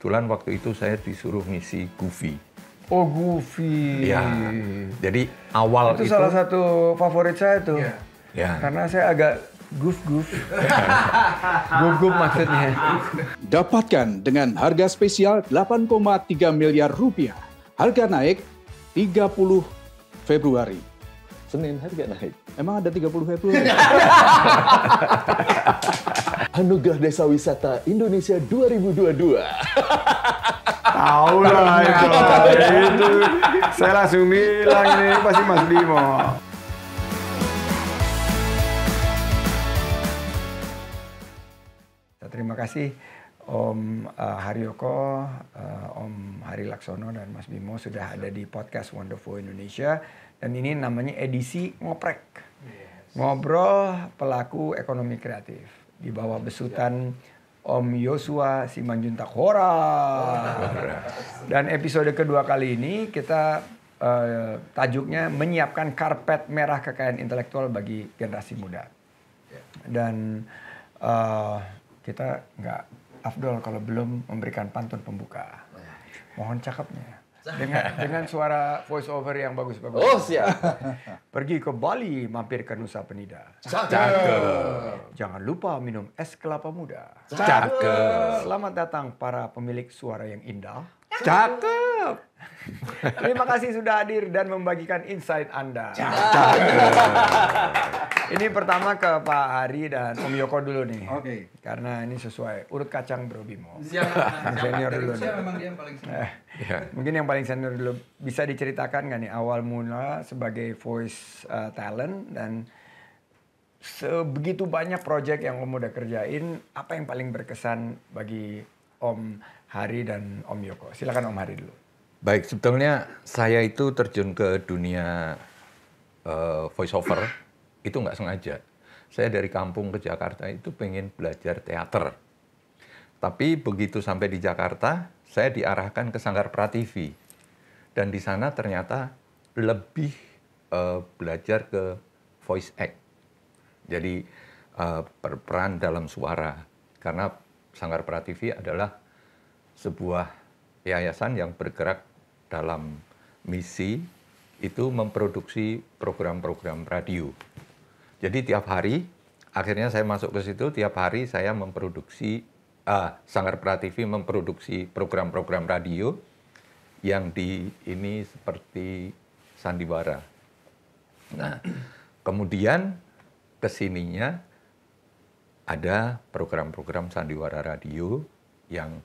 Kebetulan waktu itu saya disuruh ngisi Goofy. Oh Goofy. Ya. Jadi awal itu, itu salah satu favorit saya tuh. Ya. ya. Karena saya agak Goof goof. goof goof maksudnya. Dapatkan dengan harga spesial 8,3 miliar rupiah. Harga naik 30 Februari. Senin harga naik. Emang ada 30 Februari? Anugerah Desa Wisata Indonesia 2022. Tahu lah itu, itu. Saya langsung bilang ini pasti Mas Bimo. Ya, terima kasih Om uh, Haryoko, uh, Om Hari Laksono dan Mas Bimo sudah ada di podcast Wonderful Indonesia dan ini namanya edisi ngoprek. Yes. Ngobrol pelaku ekonomi kreatif di bawah besutan Om Yosua Simanjuntak Hora. Dan episode kedua kali ini kita uh, tajuknya menyiapkan karpet merah kekayaan intelektual bagi generasi muda. Dan uh, kita nggak afdol kalau belum memberikan pantun pembuka. Mohon cakepnya dengan dengan suara voice over yang bagus-bagus. Oh siap. Pergi ke Bali, mampir ke Nusa Penida. Cakep. Jangan lupa minum es kelapa muda. Cakep. Selamat datang para pemilik suara yang indah Cakep. Terima kasih sudah hadir dan membagikan insight Anda. Cakep. ini pertama ke Pak Hari dan Om Yoko dulu nih. Oke. Okay. Karena ini sesuai urut kacang Bro Bimo. Siap. senior dulu. Siap, memang dia yang paling senior. yeah. Iya. Mungkin yang paling senior dulu bisa diceritakan nggak nih awal mula sebagai voice uh, talent dan sebegitu banyak project yang kamu udah kerjain, apa yang paling berkesan bagi Om Hari dan Om Yoko. Silakan Om Hari dulu. Baik, sebetulnya saya itu terjun ke dunia uh, voiceover itu nggak sengaja. Saya dari kampung ke Jakarta itu pengen belajar teater. Tapi begitu sampai di Jakarta, saya diarahkan ke Sanggar Prativi. Dan di sana ternyata lebih uh, belajar ke voice act. Jadi uh, berperan dalam suara. Karena Sanggar Prativi adalah sebuah yayasan yang bergerak dalam misi itu memproduksi program-program radio. Jadi tiap hari akhirnya saya masuk ke situ tiap hari saya memproduksi uh, Sanggar Prativi memproduksi program-program radio yang di ini seperti sandiwara. Nah, kemudian kesininya ada program-program sandiwara radio yang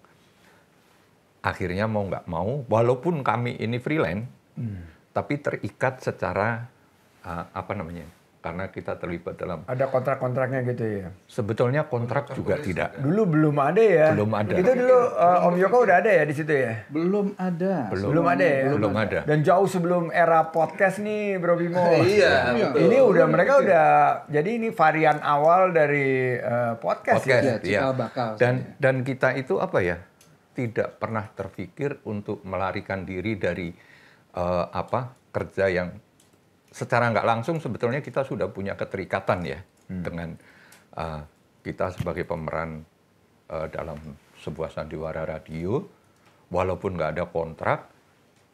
akhirnya mau nggak mau, walaupun kami ini freelance, hmm. tapi terikat secara uh, apa namanya karena kita terlibat dalam ada kontrak-kontraknya gitu ya sebetulnya kontrak, kontrak juga tidak dulu belum ada ya belum ada itu dulu uh, Om Yoko udah ada ya di situ ya belum ada belum, belum ada ya belum ada dan jauh sebelum era podcast nih Bro Bimo iya betul. ini udah mereka ya. udah jadi ini varian awal dari uh, eh, podcast, podcast ya, ya. bakal dan dan kita itu apa ya tidak pernah terpikir untuk melarikan diri dari uh, apa kerja yang secara nggak langsung sebetulnya kita sudah punya keterikatan ya hmm. dengan uh, kita sebagai pemeran uh, dalam sebuah sandiwara radio, walaupun nggak ada kontrak,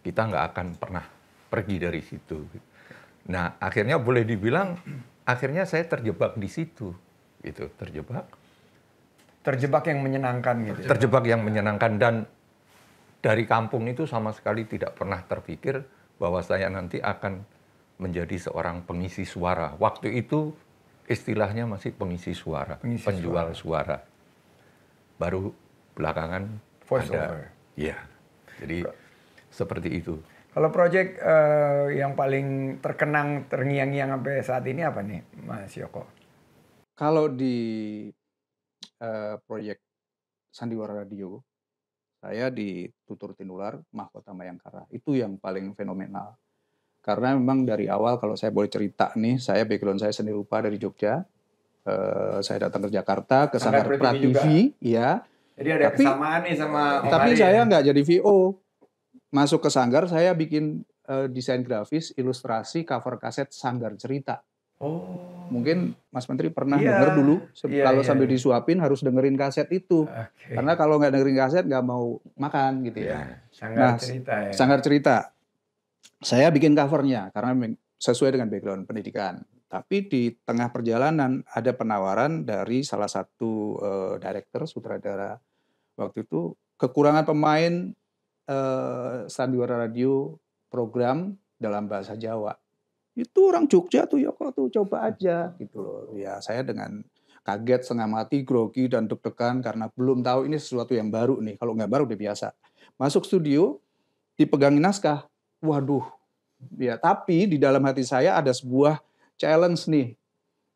kita nggak akan pernah pergi dari situ. Nah akhirnya boleh dibilang akhirnya saya terjebak di situ, itu terjebak. Terjebak yang menyenangkan gitu. Ya? Terjebak yang menyenangkan dan dari kampung itu sama sekali tidak pernah terpikir bahwa saya nanti akan menjadi seorang pengisi suara. Waktu itu istilahnya masih pengisi suara, pengisi penjual suara. suara. Baru belakangan Voice ada, over. ya. Jadi Pro seperti itu. Kalau proyek uh, eh, yang paling terkenang, terngiang-ngiang sampai saat ini apa nih, Mas Yoko? Kalau di uh, eh, proyek Sandiwara Radio, saya di Tutur Tinular, Mahkota Mayangkara. Itu yang paling fenomenal. Karena memang dari awal kalau saya boleh cerita nih, saya background saya seni rupa dari Jogja. Uh, saya datang ke Jakarta ke Sanggar Prativi, ya. Jadi ada tapi, kesamaan nih sama Tapi saya nggak jadi VO. Masuk ke Sanggar saya bikin uh, desain grafis, ilustrasi cover kaset Sanggar Cerita. Oh. Mungkin Mas Menteri pernah yeah. denger dulu yeah, kalau yeah. sambil iya. disuapin harus dengerin kaset itu. Okay. Karena kalau nggak dengerin kaset nggak mau makan gitu yeah. ya. Iya, Sanggar nah, cerita ya. Sanggar cerita saya bikin covernya karena sesuai dengan background pendidikan. Tapi di tengah perjalanan ada penawaran dari salah satu uh, director sutradara waktu itu kekurangan pemain uh, sandiwara radio program dalam bahasa Jawa. Itu orang Jogja tuh ya Yoko tuh coba aja gitu loh. Ya saya dengan kaget setengah mati, grogi dan deg-degan karena belum tahu ini sesuatu yang baru nih. Kalau nggak baru udah biasa. Masuk studio, dipegangin naskah waduh. Ya, tapi di dalam hati saya ada sebuah challenge nih.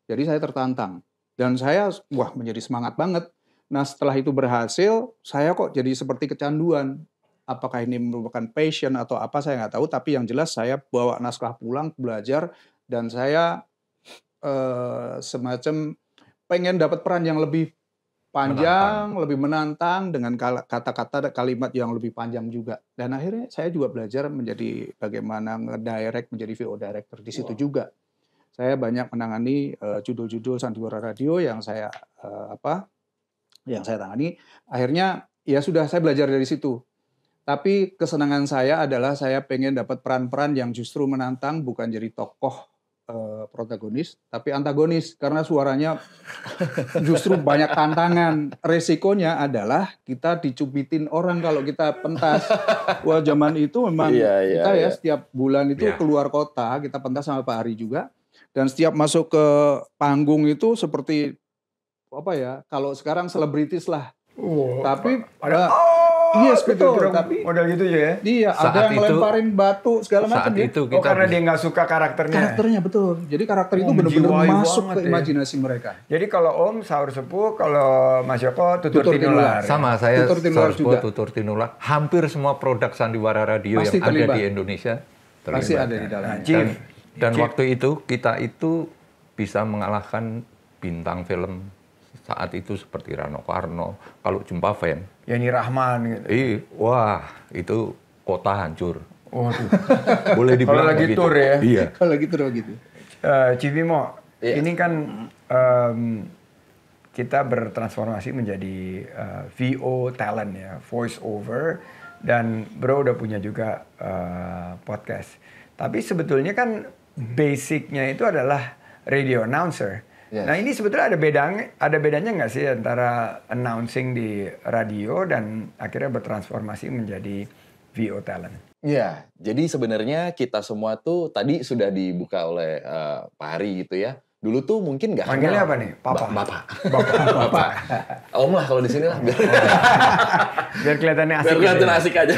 Jadi saya tertantang dan saya wah menjadi semangat banget. Nah, setelah itu berhasil, saya kok jadi seperti kecanduan. Apakah ini merupakan passion atau apa saya nggak tahu, tapi yang jelas saya bawa naskah pulang belajar dan saya eh, semacam pengen dapat peran yang lebih panjang, menantang. lebih menantang dengan kata-kata kalimat yang lebih panjang juga. Dan akhirnya saya juga belajar menjadi bagaimana ngedirect menjadi VO director di situ wow. juga. Saya banyak menangani uh, judul-judul sandiwara radio yang saya uh, apa? yang saya tangani. Akhirnya ya sudah saya belajar dari situ. Tapi kesenangan saya adalah saya pengen dapat peran-peran yang justru menantang bukan jadi tokoh Eh, protagonis, tapi antagonis karena suaranya justru banyak tantangan. Resikonya adalah kita dicubitin orang kalau kita pentas. Wah zaman itu memang iya, iya kita ya iya. setiap bulan itu iya. keluar kota, kita pentas sama Pak Hari juga. Dan setiap masuk ke panggung itu seperti apa ya? Kalau sekarang selebritis lah. Wow. Tapi ada. Iya, yes, iya, betul. tapi modal gitu ya. Iya, ada yang lemparin batu segala macam ya. Itu oh, kita oh, karena dia nggak suka karakternya. Karakternya betul. Jadi karakter itu oh, benar-benar masuk ke ya. imajinasi mereka. Jadi kalau Om sahur sepuh, kalau Mas Joko tutur, tutur tinular. tinular. Sama saya tutur tinular sahur juga. tutur tinular. Hampir semua produk sandiwara radio Pasti yang terlibat. ada di Indonesia terlibat. Pasti ada di dalamnya. Dan, dan waktu itu kita itu bisa mengalahkan bintang film saat itu seperti Rano Karno, kalau jumpa fan Yani Rahman gitu. Iya, wah itu kota hancur. Waduh. Boleh dibilang Kalau lagi gitu. tour ya. Iya. Kalau lagi tour begitu. Uh, eh, Cibimo, yes. Iya. ini kan um, kita bertransformasi menjadi uh, eh, VO talent ya, voice over dan Bro udah punya juga uh, podcast. Tapi sebetulnya kan basicnya itu adalah radio announcer. Yes. Nah ini sebetulnya ada bedanya, ada bedanya nggak sih antara announcing di radio dan akhirnya bertransformasi menjadi VO talent? Ya, jadi sebenarnya kita semua tuh tadi sudah dibuka oleh uh, Pak Hari gitu ya. Dulu tuh mungkin nggak panggilnya apa nih? Papa. Ba bapak. Bapak. bapak. Om lah kalau di sini lah. Biar, biar kelihatannya asik. Biar gitu kelihatannya asik aja.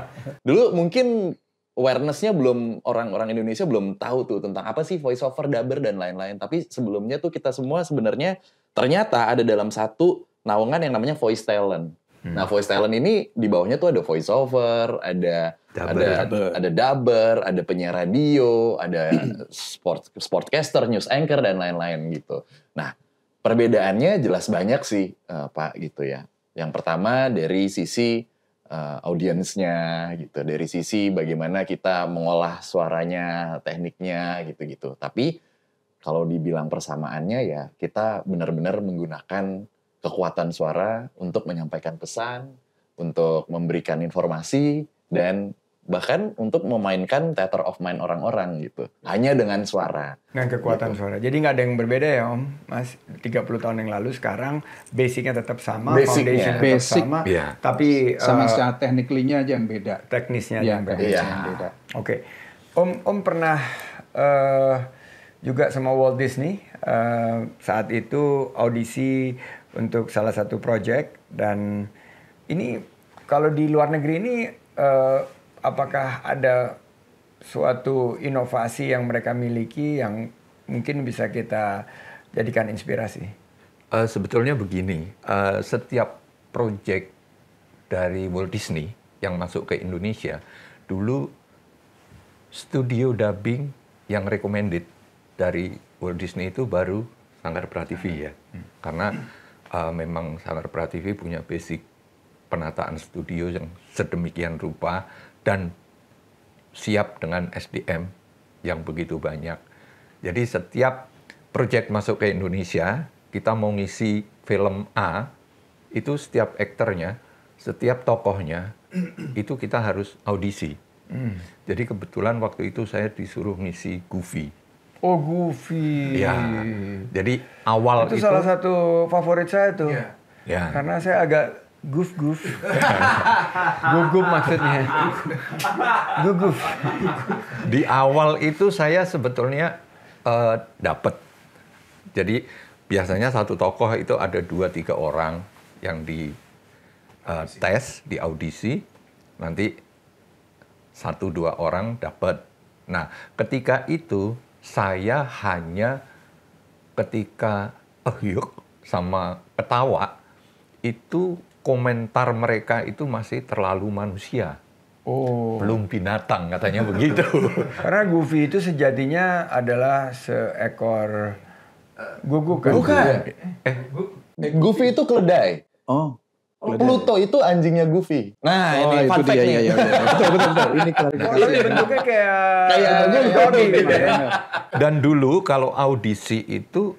Dulu mungkin awarenessnya belum orang-orang Indonesia belum tahu tuh tentang apa sih voiceover, dubber dan lain-lain. Tapi sebelumnya tuh kita semua sebenarnya ternyata ada dalam satu naungan yang namanya voice talent. Hmm. Nah, voice talent ini di bawahnya tuh ada voiceover, ada dubber, ada dubber. ada dubber, ada penyiar radio, ada sport sportcaster, news anchor dan lain-lain gitu. Nah, perbedaannya jelas banyak sih uh, Pak gitu ya. Yang pertama dari sisi uh, audiensnya gitu dari sisi bagaimana kita mengolah suaranya tekniknya gitu-gitu tapi kalau dibilang persamaannya ya kita benar-benar menggunakan kekuatan suara untuk menyampaikan pesan untuk memberikan informasi dan bahkan untuk memainkan theater of mind orang-orang gitu hanya dengan suara dengan kekuatan gitu. suara jadi nggak ada yang berbeda ya om mas 30 tahun yang lalu sekarang basicnya tetap sama basic, foundation tetap Basic, sama ya. tapi sama uh, secara tekniklinya aja yang beda teknisnya ya, yang beda, ya. beda. oke okay. om om pernah uh, juga sama Walt Disney uh, saat itu audisi untuk salah satu project dan ini kalau di luar negeri ini uh, apakah ada suatu inovasi yang mereka miliki yang mungkin bisa kita jadikan inspirasi? Uh, sebetulnya begini, uh, setiap proyek dari Walt Disney yang masuk ke Indonesia, dulu studio dubbing yang recommended dari Walt Disney itu baru Sanggar Prativi ya. Hmm. Karena uh, memang Sanggar Prativi punya basic penataan studio yang sedemikian rupa dan siap dengan SDM yang begitu banyak. Jadi setiap proyek masuk ke Indonesia, kita mau ngisi film A, itu setiap aktornya, setiap tokohnya, itu kita harus audisi. Hmm. Jadi kebetulan waktu itu saya disuruh ngisi Goofy. Oh Goofy. Ya. Jadi awal itu, itu salah satu favorit saya tuh. Ya. ya. Karena saya agak Guf guf. Gugup maksudnya. Gugup. Di awal itu saya sebetulnya uh, eh, dapat. Jadi biasanya satu tokoh itu ada dua tiga orang yang di uh, tes di audisi nanti satu dua orang dapat. Nah ketika itu saya hanya ketika ehyuk sama ketawa itu komentar mereka itu masih terlalu manusia. Oh. Belum binatang katanya begitu. Karena Goofy itu sejatinya adalah seekor eh, guguk kan? Bukan. Iya. Eh, eh, Goofy itu keledai. Oh. oh Pluto itu anjingnya Goofy. Nah, oh, ini fun fact nih. ya ya. iya. iya, iya. betul, betul, betul. Ini nah, klarifikasi. Kalau bentuknya kayak kayak Audi gitu. Dan dulu kalau audisi itu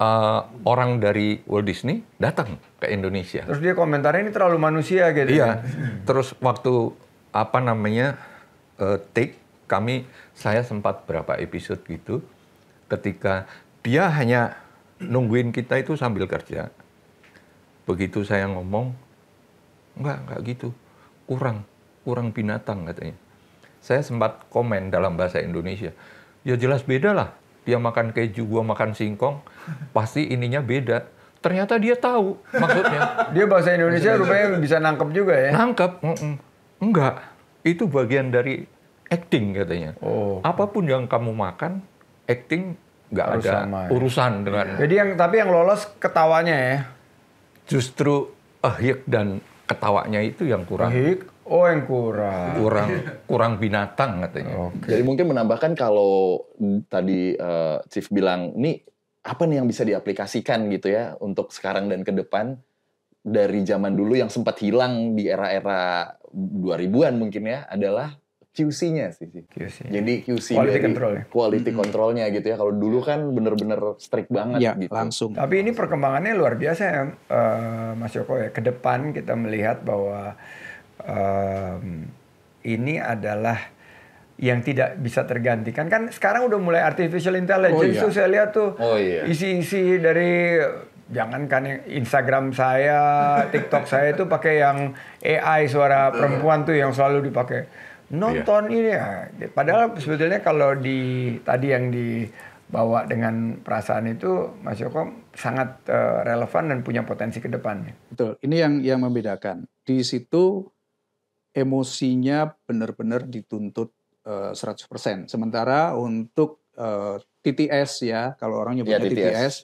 uh, orang dari Walt Disney datang ke Indonesia. Terus dia komentarnya ini terlalu manusia gitu. Iya. Kan. Terus waktu apa namanya uh, take kami saya sempat berapa episode gitu ketika dia hanya nungguin kita itu sambil kerja. Begitu saya ngomong, enggak, enggak gitu. Kurang, kurang binatang katanya. Saya sempat komen dalam bahasa Indonesia. Ya jelas beda lah dia makan keju, gua makan singkong, pasti ininya beda. Ternyata dia tahu maksudnya. dia bahasa Indonesia rupanya bisa nangkep juga ya. Nangkep, enggak. Itu bagian dari acting katanya. Oh. Apapun yang kamu makan, acting nggak ada sama, ya. urusan dengan. Iya. Jadi yang tapi yang lolos ketawanya ya. Justru ahik dan ketawanya itu yang kurang. Ahik Oh yang kurang. Kurang kurang binatang katanya. Okay. Jadi mungkin menambahkan kalau tadi uh, Chief bilang, nih apa nih yang bisa diaplikasikan gitu ya untuk sekarang dan ke depan dari zaman dulu yang sempat hilang di era-era 2000-an mungkin ya adalah QC-nya sih. QC. Jadi QC quality dari control ya. Quality mm -hmm. controlnya gitu ya. Kalau dulu kan bener-bener strict banget ya, gitu. langsung. Tapi ini perkembangannya luar biasa ya uh, Mas Yoko ya. Ke depan kita melihat bahwa um, ini adalah yang tidak bisa tergantikan kan sekarang udah mulai artificial intelligence oh, iya. tuh saya lihat tuh oh, iya. isi-isi dari jangankan Instagram saya, TikTok saya itu pakai yang AI suara perempuan tuh yang selalu dipakai nonton iya. ini ya. Padahal sebetulnya kalau di tadi yang dibawa dengan perasaan itu Mas Joko sangat uh, relevan dan punya potensi ke depannya. Betul. Ini yang yang membedakan. Di situ emosinya benar-benar dituntut uh, eh, 100%. Sementara untuk uh, eh, TTS ya, kalau orang nyebutnya yeah, TTS, TTS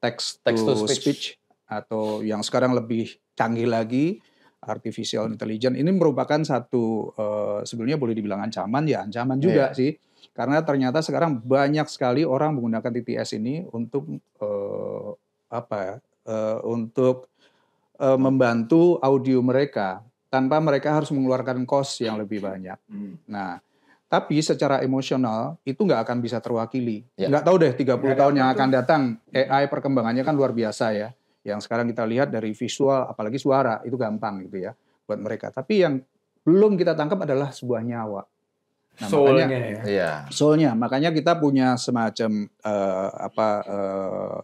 text, text to, to speech. speech atau yang sekarang lebih canggih lagi artificial intelligence ini merupakan satu uh, eh, sebelumnya boleh dibilang ancaman ya ancaman juga yeah. sih karena ternyata sekarang banyak sekali orang menggunakan TTS ini untuk uh, apa uh, untuk membantu audio mereka tanpa mereka harus mengeluarkan kos yang lebih banyak. Hmm. Nah, tapi secara emosional itu nggak akan bisa terwakili. Ya. Nggak tahu deh 30 ya, tahun yang akan datang AI perkembangannya kan luar biasa ya. Yang sekarang kita lihat dari visual apalagi suara itu gampang gitu ya buat mereka. Tapi yang belum kita tangkap adalah sebuah nyawa. Nah, soalnya makanya, ya. Iya. Soulnya makanya kita punya semacam uh, apa uh,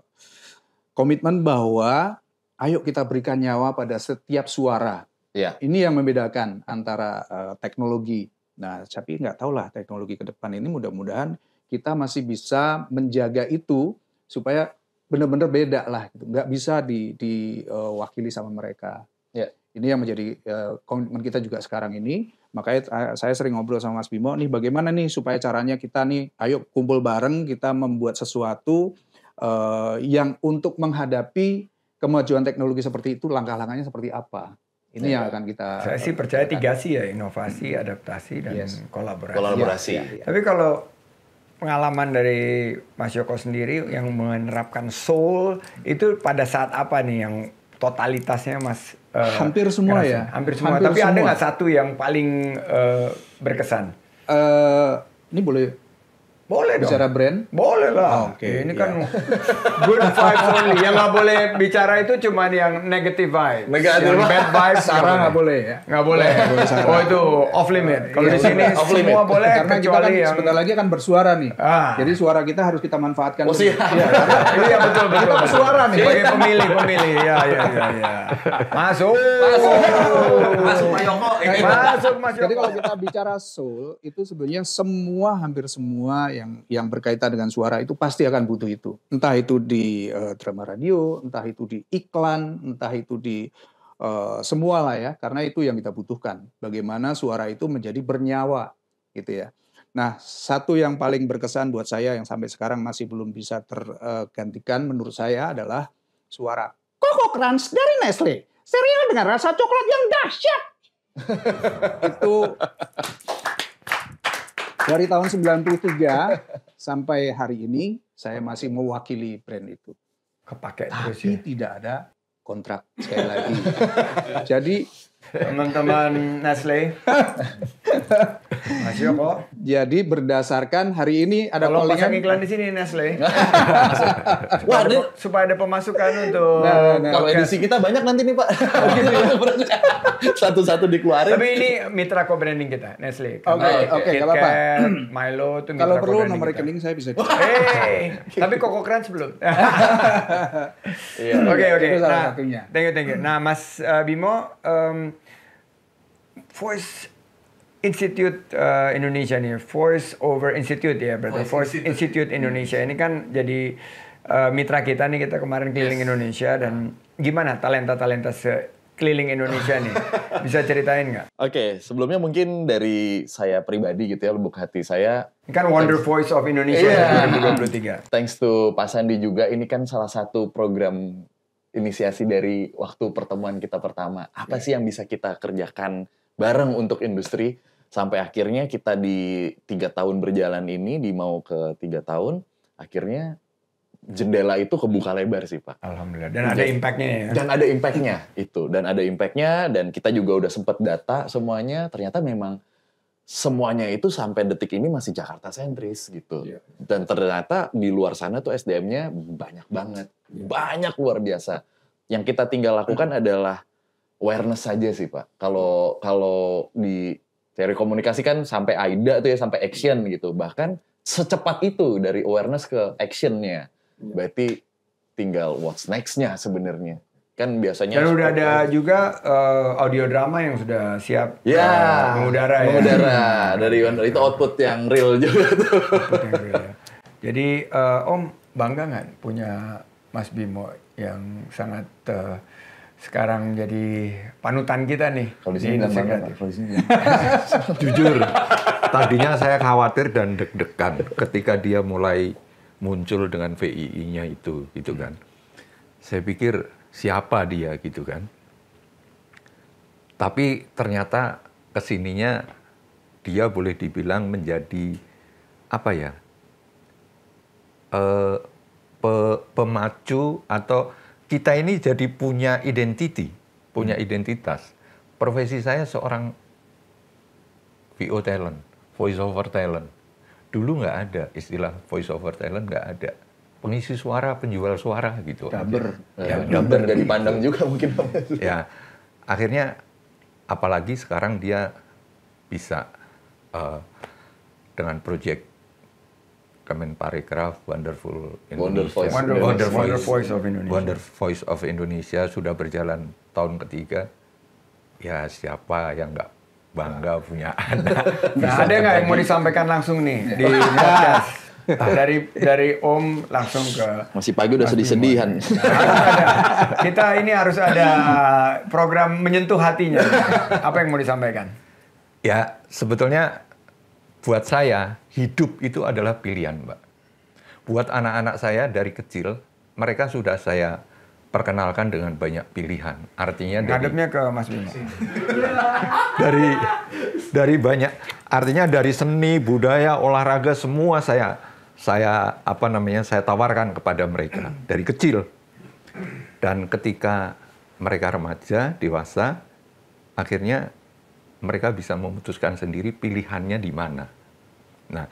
komitmen bahwa ayo kita berikan nyawa pada setiap suara Ya. Ini yang membedakan antara uh, teknologi. Nah, tapi nggak tahu lah teknologi ke depan ini mudah-mudahan kita masih bisa menjaga itu supaya benar-benar beda lah. Gitu. Nggak bisa di, diwakili eh, uh, sama mereka. Ya. Ini yang menjadi uh, komitmen kita juga sekarang ini. Makanya saya sering ngobrol sama Mas Bimo, nih bagaimana nih supaya caranya kita nih, ayo kumpul bareng kita membuat sesuatu uh, yang untuk menghadapi kemajuan teknologi seperti itu, langkah-langkahnya seperti apa? Ini ya. yang akan kita. Saya sih percaya tiga sih ya inovasi, adaptasi dan yes. kolaborasi. Kolaborasi. Ya, ya. Tapi kalau pengalaman dari Mas Yoko sendiri yang menerapkan soul itu pada saat apa nih yang totalitasnya Mas? Uh, hampir semua kerasa. ya. Hampir semua. Hampir Tapi semua. ada nggak satu yang paling uh, berkesan? Uh, ini boleh boleh dong bicara brand? Boleh lah. Oh, oke. Okay, ini yeah. kan iya. good vibes only. Yang nggak boleh bicara itu cuma yang negative vibes. Negative yang bad vibes Sarah nggak boleh ya? Nggak boleh. oh itu off limit. Kalau yeah, di iya, sini off limit. semua boleh karena kita kan yang... sebentar lagi akan bersuara nih. Ah. Jadi suara kita harus kita manfaatkan. Oh sih. Iya ya, betul betul. Kita bersuara nih sebagai pemilih pemilih. Ya ya ya. ya. Masuk. Masuk. Masuk Yoko. Masuk Mas Yoko. Jadi kalau kita bicara soul itu sebenarnya semua hampir semua ya yang yang berkaitan dengan suara itu pasti akan butuh itu. Entah itu di uh, drama radio, entah itu di iklan, entah itu di uh, semua lah ya, karena itu yang kita butuhkan. Bagaimana suara itu menjadi bernyawa gitu ya. Nah, satu yang paling berkesan buat saya yang sampai sekarang masih belum bisa tergantikan eh, menurut saya adalah suara Coco Crunch dari Nestle. Serial dengan rasa coklat yang dahsyat. itu dari tahun 93 sampai hari ini saya masih mewakili brand itu. Kepakai Tapi terus ya. tidak ada kontrak sekali lagi. Jadi teman-teman Nestle. Masih apa? Jadi berdasarkan hari ini ada Kalau pasang yang... iklan di sini Nestle. Wah, supaya, supaya ada pemasukan untuk. Nah, nah, nah. kalau edisi kita banyak nanti nih Pak. Oh, gitu ya. Satu-satu dikeluarin. Tapi ini mitra co-branding kita Nestle. Oke, okay, oke, okay, apa-apa. Milo itu mitra Kalau perlu nomor rekening saya bisa. hey, tapi Koko Crunch belum. Oke, oke. Nah, thank you, thank you. Nah, Mas uh, Bimo um, Voice Institute uh, Indonesia nih, Voice Over Institute ya, berarti Voice, Force Institute. Institute Indonesia ini kan jadi uh, mitra kita nih, kita kemarin keliling yes. Indonesia dan gimana talenta-talenta keliling Indonesia nih? Bisa ceritain nggak? Oke, okay, sebelumnya mungkin dari saya pribadi gitu ya, lubuk hati saya. Ini kan Wonder thanks, Voice of Indonesia yeah. 2023. Thanks to Pak Sandi juga, ini kan salah satu program inisiasi dari waktu pertemuan kita pertama. Apa yeah. sih yang bisa kita kerjakan bareng untuk industri sampai akhirnya kita di tiga tahun berjalan ini di mau ke tiga tahun akhirnya jendela itu kebuka lebar sih pak. Alhamdulillah. Dan ada impactnya ya. Dan ada impactnya itu dan ada impactnya dan kita juga udah sempet data semuanya ternyata memang semuanya itu sampai detik ini masih Jakarta sentris gitu. Iya. Dan ternyata di luar sana tuh SDM-nya banyak banget. Iya. Banyak luar biasa. Yang kita tinggal lakukan adalah awareness saja sih pak. Kalau kalau di teori komunikasi kan sampai AIDA tuh ya sampai action iya. gitu. Bahkan secepat itu dari awareness ke actionnya. Iya. Berarti tinggal what's nextnya sebenarnya kan biasanya dan udah ada itu. juga uh, audio drama yang sudah siap ya uh, mengudara ya mengudara dari itu output yang real juga tuh ya. jadi uh, Om bangga nggak punya Mas Bimo yang sangat uh, sekarang jadi panutan kita nih kalau di sini jujur tadinya saya khawatir dan deg-degan ketika dia mulai muncul dengan VII-nya itu gitu kan saya pikir siapa dia gitu kan tapi ternyata kesininya dia boleh dibilang menjadi apa ya Uh, pe, pemacu atau kita ini jadi punya identiti, punya hmm. identitas. Profesi saya seorang VO talent, voice over talent. Dulu nggak ada istilah voice over talent, nggak ada. Pengisi suara, penjual suara gitu. Daber, ya, daber dari gitu. Pandang juga mungkin. ya, akhirnya apalagi sekarang dia bisa uh, dengan proyek Kemenparekraf Wonderful Indonesia. Wonderful Voice, wonderful, Voice, wonderful Voice of Indonesia. Wonderful Voice of Indonesia sudah berjalan tahun ketiga. Ya siapa yang nggak bangga punya anak? Nah, ada nggak yang mau disampaikan langsung nih iya. di podcast? dari dari Om langsung ke masih pagi udah sedih-sedihan. Nah, Kita ini harus ada program menyentuh hatinya. Apa yang mau disampaikan? Ya sebetulnya buat saya hidup itu adalah pilihan, Mbak. Buat anak-anak saya dari kecil, mereka sudah saya perkenalkan dengan banyak pilihan. Artinya dari ke Mas Bima. dari dari banyak artinya dari seni, budaya, olahraga semua saya saya apa namanya saya tawarkan kepada mereka dari kecil. Dan ketika mereka remaja, dewasa, akhirnya mereka bisa memutuskan sendiri pilihannya di mana. Nah,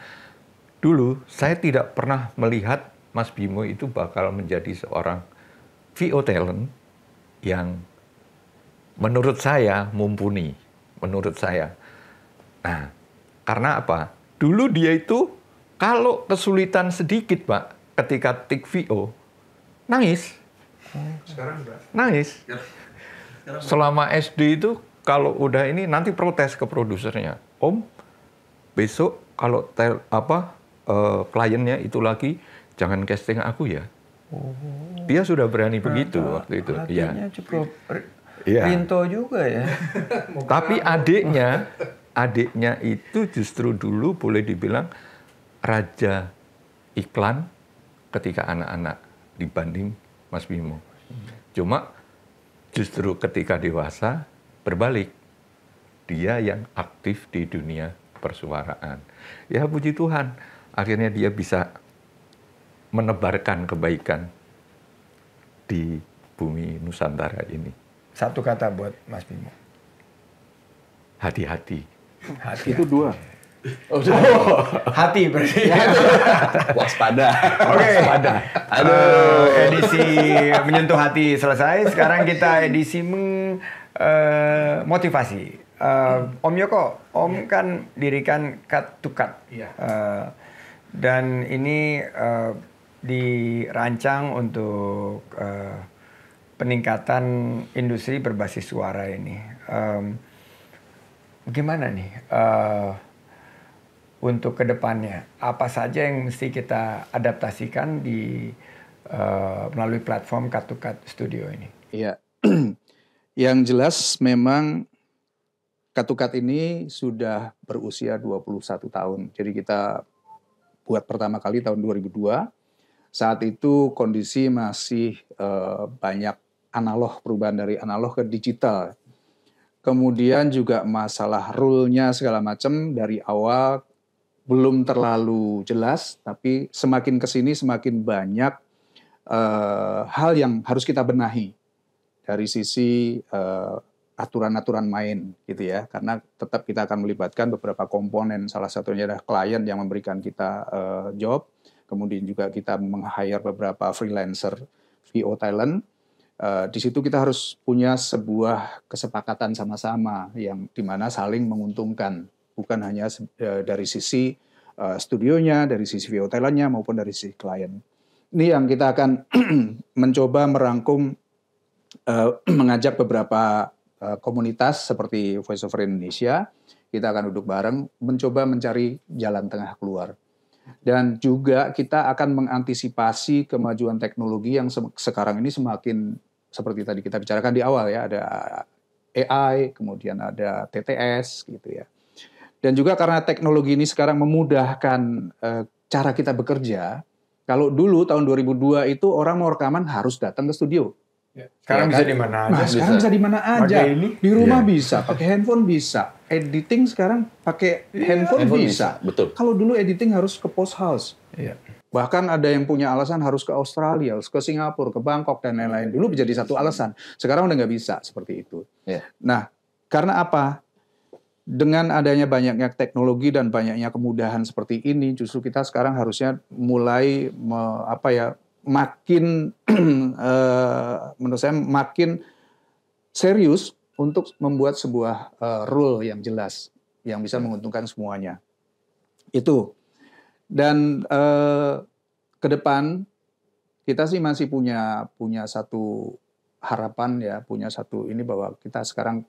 dulu saya tidak pernah melihat Mas Bimo itu bakal menjadi seorang VO talent yang menurut saya mumpuni, menurut saya. Nah, karena apa? Dulu dia itu kalau kesulitan sedikit, Pak, ketika tik VO, nangis. Oh, sekarang pak? Nangis. Ya. Selama SD itu kalau udah ini nanti protes ke produsernya. Om, besok kalau tel apa uh, kliennya itu lagi jangan casting aku ya. Oh. Dia sudah berani nah, begitu nah, waktu itu. Ya. cukup ya. Rinto juga ya. Tapi adiknya, adiknya itu justru dulu boleh dibilang raja iklan ketika anak-anak dibanding Mas Bimo. Cuma justru ketika dewasa Berbalik, dia yang aktif di dunia persuaraan. Ya puji Tuhan, akhirnya dia bisa menebarkan kebaikan di bumi Nusantara ini. Satu kata buat Mas Bimo. Hati-hati. Hati-hati. Itu dua. Oh, oh, hati berarti. Iya. Waspada. Oke. Okay. Waspada. Aduh, edisi menyentuh hati selesai. Sekarang kita edisi meng Eh, motivasi. Uh, hmm. Om Yoko, Om yeah. kan dirikan Cut to Cut. Yeah. Iya. Uh, dan ini uh, dirancang untuk uh, peningkatan industri berbasis suara ini. Um, gimana nih uh, untuk kedepannya? Apa saja yang mesti kita adaptasikan di uh, melalui platform Katukat Studio ini? Iya. Yeah. Yang jelas memang Katukat ini sudah berusia 21 tahun. Jadi kita buat pertama kali tahun 2002. Saat itu kondisi masih eh, banyak analog perubahan dari analog ke digital. Kemudian juga masalah rule-nya segala macam dari awal belum terlalu jelas, tapi semakin ke sini semakin banyak uh, hal yang harus kita benahi dari sisi eh, aturan-aturan uh, main gitu ya karena tetap kita akan melibatkan beberapa komponen salah satunya adalah klien yang memberikan kita uh, job kemudian juga kita meng-hire beberapa freelancer VO talent uh, di situ kita harus punya sebuah kesepakatan sama-sama yang dimana saling menguntungkan bukan hanya uh, dari sisi uh, studionya dari sisi VO talentnya maupun dari sisi klien ini yang kita akan mencoba merangkum uh, mengajak beberapa uh, komunitas seperti Voice of Indonesia, kita akan duduk bareng mencoba mencari jalan tengah keluar. Dan juga kita akan mengantisipasi kemajuan teknologi yang se sekarang ini semakin seperti tadi kita bicarakan di awal ya, ada AI, kemudian ada TTS gitu ya. Dan juga karena teknologi ini sekarang memudahkan e, cara kita bekerja, kalau dulu tahun 2002 itu orang mau rekaman harus datang ke studio Ya. Sekarang ya kan? bisa di mana aja. sekarang bisa, di mana aja. Di rumah yeah. bisa, pakai handphone bisa. Editing sekarang pakai yeah. Iya, handphone, bisa. bisa. Betul. Kalau dulu editing harus ke post house. Yeah. Bahkan ada yang punya alasan harus ke Australia, harus ke Singapura, ke Bangkok dan lain-lain. Dulu menjadi satu alasan. Sekarang udah nggak bisa seperti itu. Yeah. Nah, karena apa? Dengan adanya banyaknya teknologi dan banyaknya kemudahan seperti ini, justru kita sekarang harusnya mulai me, apa ya makin eh, menurut saya makin serius untuk membuat sebuah eh, rule yang jelas yang bisa menguntungkan semuanya. Itu. Dan eh, ke depan kita sih masih punya punya satu harapan ya, punya satu ini bahwa kita sekarang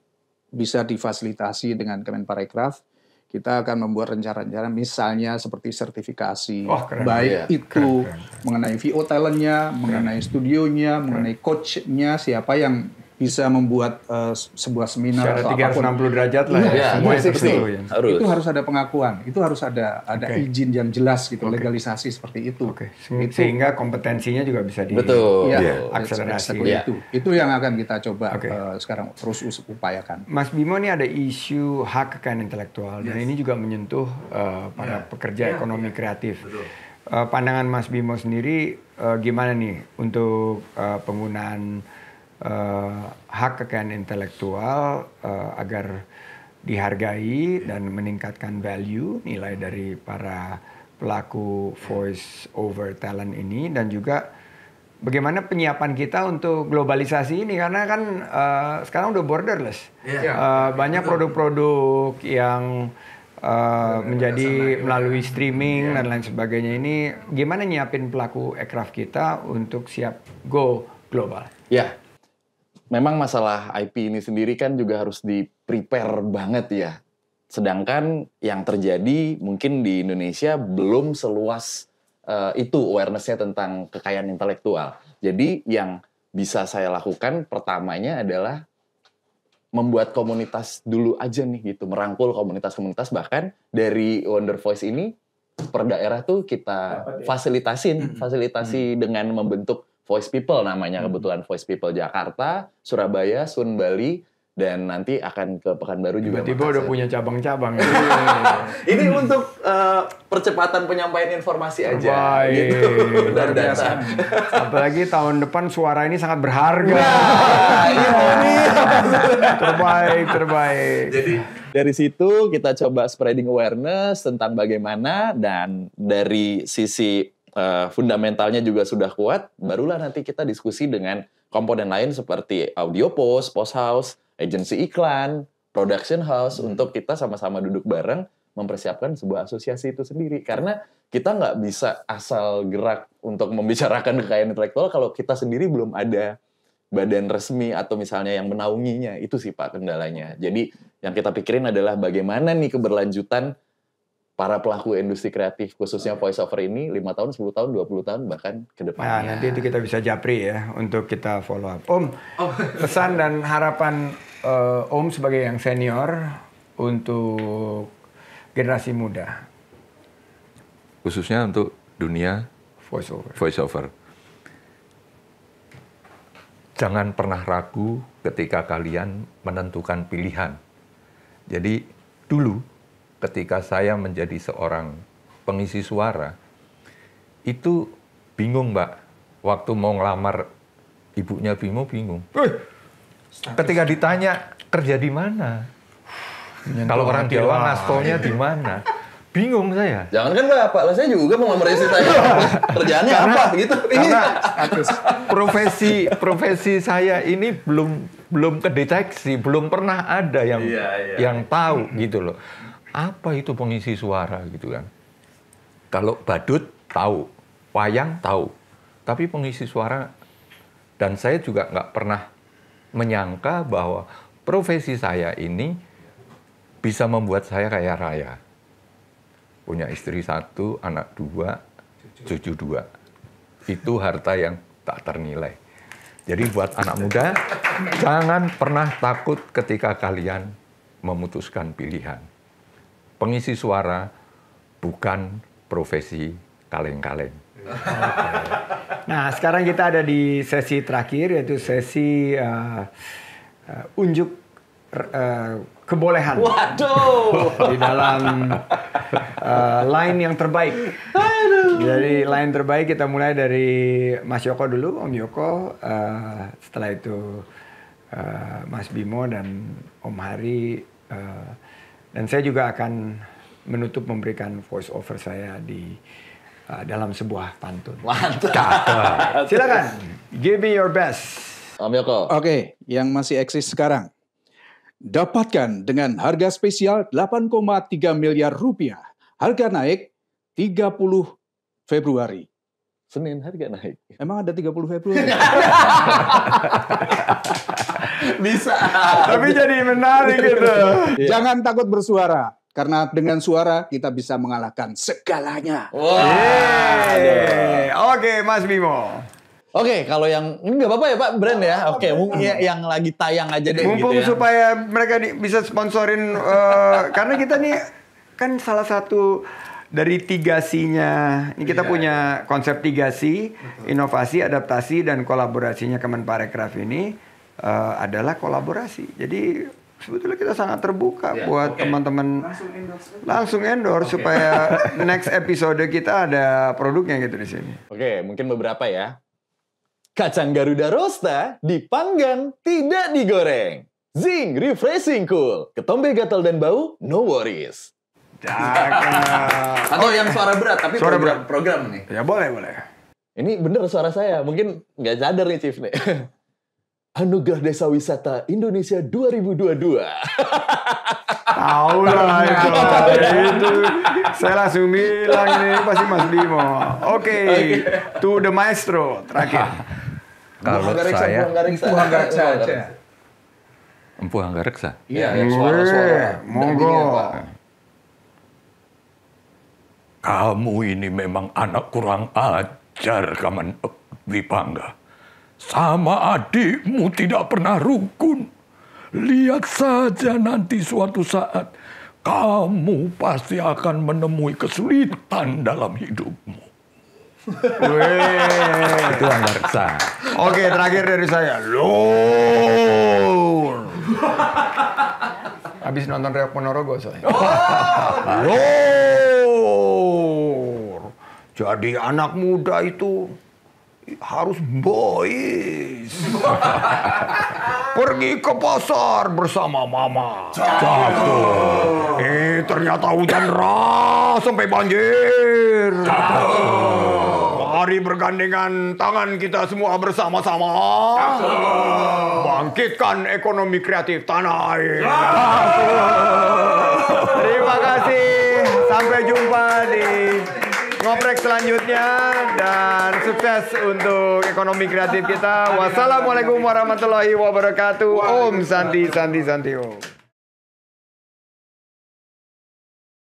bisa difasilitasi dengan Kemenparekraf kita akan membuat rencana-rencana misalnya seperti sertifikasi oh, keren, baik ya. itu keren, keren, mengenai VO talentnya, mengenai studionya, keren. mengenai coachnya siapa yang bisa membuat uh, sebuah seminar Secara atau 360 apapun. derajat lah ya, ya semuanya itu, ya. harus. itu harus ada pengakuan itu harus ada ada okay. izin yang jelas gitu okay. legalisasi seperti itu. Okay. itu sehingga kompetensinya juga bisa di betul ya, yeah. akselerasi yeah. itu iya. itu yang akan kita coba okay. uh, eh, sekarang terus upayakan Mas Bimo ini ada isu hak kekayaan intelektual yes. dan ini juga menyentuh uh, para yeah. pekerja yeah. ekonomi yeah. kreatif Uh, pandangan Mas Bimo sendiri uh, gimana nih untuk uh, penggunaan Eh, hak kekayaan intelektual uh, agar dihargai dan meningkatkan value nilai dari para pelaku voice over talent ini dan juga bagaimana penyiapan kita untuk globalisasi ini karena kan uh, sekarang udah borderless yeah. Iya. Iya, uh, banyak produk-produk yang uh, menjadi melalui streaming iya. dan lain sebagainya ini gimana nyiapin pelaku aircraft kita untuk siap go global ya memang masalah IP ini sendiri kan juga harus di prepare banget ya. Sedangkan yang terjadi mungkin di Indonesia belum seluas uh, itu awarenessnya tentang kekayaan intelektual. Jadi yang bisa saya lakukan pertamanya adalah membuat komunitas dulu aja nih gitu, merangkul komunitas-komunitas bahkan dari Wonder Voice ini per daerah tuh kita ya. fasilitasin, hmm. fasilitasi hmm. dengan membentuk Voice People namanya hmm. kebetulan Voice People Jakarta, Surabaya, Sun Bali, dan nanti akan ke Pekanbaru juga. Tiba-tiba udah punya cabang-cabang. Iya. ini untuk uh, percepatan penyampaian informasi aja. Terbaik. Gitu. Dan data. Apalagi tahun depan suara ini sangat berharga. Nah, iya, iya. terbaik, terbaik. Jadi dari situ kita coba spreading awareness tentang bagaimana dan dari sisi Eh, fundamentalnya juga sudah kuat, barulah nanti kita diskusi dengan komponen lain seperti audio post, post house, agency iklan, production house hmm. untuk kita sama-sama duduk bareng mempersiapkan sebuah asosiasi itu sendiri karena kita nggak bisa asal gerak untuk membicarakan kekayaan intelektual kalau kita sendiri belum ada badan resmi atau misalnya yang menaunginya itu sih pak kendalanya jadi yang kita pikirin adalah bagaimana nih keberlanjutan para pelaku industri kreatif khususnya voice over ini 5 tahun, 10 tahun, 20 tahun bahkan ke depannya. Nah, nanti itu kita bisa japri ya untuk kita follow up. Om, oh. pesan dan harapan uh, Om sebagai yang senior untuk generasi muda. Khususnya untuk dunia voice over. Voice over. Jangan pernah ragu ketika kalian menentukan pilihan. Jadi dulu ketika saya menjadi seorang pengisi suara, itu bingung mbak. Waktu mau ngelamar ibunya Bimo bingung. Eh, ketika ditanya kerja di mana, kalau orang Jawa ngastolnya di mana, bingung saya. Jangan kan bapak, pak saya juga mau ngelamar istri saya. Kerjaannya apa gitu? Karena profesi profesi saya ini belum belum kedeteksi, belum pernah ada yang iya, iya. yang tahu gitu loh. Apa itu pengisi suara gitu kan? Kalau badut tahu, wayang tahu, tapi pengisi suara dan saya juga nggak pernah menyangka bahwa profesi saya ini bisa membuat saya kaya raya. Punya istri satu, anak dua, cucu dua. Itu harta yang tak ternilai. Jadi buat anak muda, jangan pernah takut ketika kalian memutuskan pilihan pengisi suara bukan profesi kaleng-kaleng. Nah, sekarang kita ada di sesi terakhir yaitu sesi uh, uh, unjuk uh, kebolehan. Waduh. di dalam uh, line yang terbaik. Aduh. Jadi line terbaik kita mulai dari Mas Yoko dulu, Om Yoko. Uh, setelah itu uh, Mas Bimo dan Om Hari. Dan saya juga akan menutup memberikan voice over saya di uh, dalam sebuah pantun. Mantap. Silakan. Give me your best. Om Yoko. Oke, okay, yang masih eksis sekarang. Dapatkan dengan harga spesial 8,3 miliar rupiah. Harga naik 30 Februari. Senin harga naik. Emang ada 30 Februari? Bisa. Tapi jadi menarik gitu. Iya. Jangan takut bersuara. Karena dengan suara kita bisa mengalahkan segalanya. Wow. Yeah. Iya. Oke, okay, Mas Bimo. Oke, okay, kalau yang ini nggak apa-apa ya Pak brand ya. Oke, okay, mungkin ya, yang lagi tayang aja deh. Mumpung gitu ya. supaya mereka di, bisa sponsorin uh, karena kita nih kan salah satu dari tiga c Ini kita yeah. punya konsep tiga C, inovasi, adaptasi, dan kolaborasinya Kemenparekraf ini uh, adalah kolaborasi. Jadi sebetulnya kita sangat terbuka ya, buat okay. teman-teman langsung endorse, langsung endorse okay. supaya next episode kita ada produknya gitu di sini. Oke, okay, mungkin beberapa ya. Kacang Garuda Rosta dipanggang tidak digoreng. Zing, refreshing cool. Ketombe gatal dan bau, no worries. Atau yang suara berat tapi suara program, berat. program nih. Ya boleh, boleh. Ini bener suara saya. Mungkin nggak sadar nih Chief nih. Anugerah Desa Wisata Indonesia 2022. Tahu lah itu. itu. Saya langsung bilang ini pasti Mas Bimo. Oke, okay. okay. to the maestro terakhir. Kalau saya Empu Hanggareksa aja. Empu Hanggareksa. Iya, ya, suara-suara. Monggo. Kamu ini memang anak kurang ajar, Kaman Wipangga sama adikmu tidak pernah rukun. Lihat saja nanti suatu saat kamu pasti akan menemui kesulitan dalam hidupmu. Itu Andarsa. Oke, terakhir dari saya. Lur. Habis nonton Reok Ponorogo soalnya. Oh. Lur. Jadi anak muda itu harus boys. Pergi ke pasar bersama mama. Satu. Eh ternyata hujan deras sampai banjir. Mari bergandengan tangan kita semua bersama-sama. Bangkitkan ekonomi kreatif tanah air. Terima kasih. Sampai jumpa di geprek selanjutnya dan sukses untuk ekonomi kreatif kita. Wassalamualaikum warahmatullahi wabarakatuh. Om Santi Santi Santi Om.